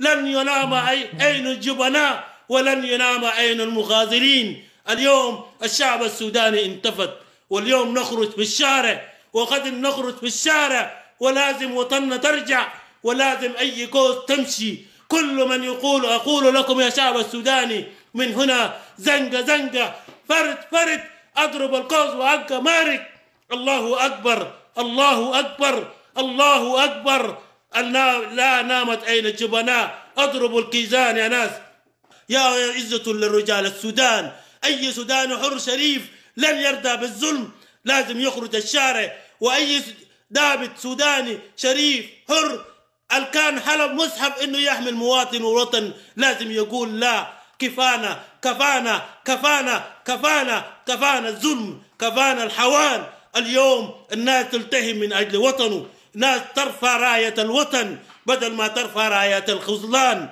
لن ينام عين الجبناء ولن ينام عين المغازلين اليوم الشعب السوداني انتفض واليوم نخرج في الشارع وقد نخرج في الشارع ولازم وطننا ترجع ولازم أي كوز تمشي كل من يقول أقول لكم يا شعب السوداني من هنا زنقة زنقة فرد فرد أضرب القوس وأبقى مارك الله أكبر الله أكبر الله أكبر لا نامت عين الجبناء اضربوا الكيزان يا ناس يا عزة للرجال السودان أي سودان حر شريف لن يرضى بالظلم لازم يخرج الشارع وأي دابت سوداني شريف حر الكان حلب مسحب انه يحمل مواطن ووطن لازم يقول لا كفانا كفانا كفانا كفانا كفانا الظلم كفانا الحوان اليوم الناس تلتهم من اجل وطنه ناس ترفع راية الوطن بدل ما ترفع راية الخذلان